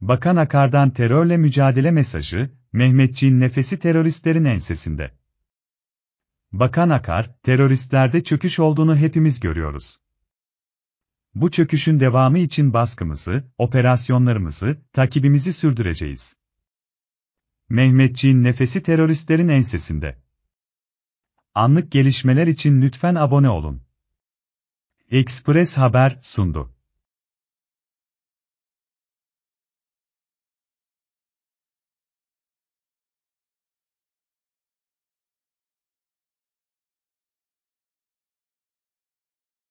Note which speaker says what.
Speaker 1: Bakan Akar'dan terörle mücadele mesajı, Mehmetçiğin nefesi teröristlerin ensesinde. Bakan Akar, teröristlerde çöküş olduğunu hepimiz görüyoruz. Bu çöküşün devamı için baskımızı, operasyonlarımızı, takibimizi sürdüreceğiz. Mehmetçiğin nefesi teröristlerin ensesinde. Anlık gelişmeler için lütfen abone olun.
Speaker 2: Express Haber sundu.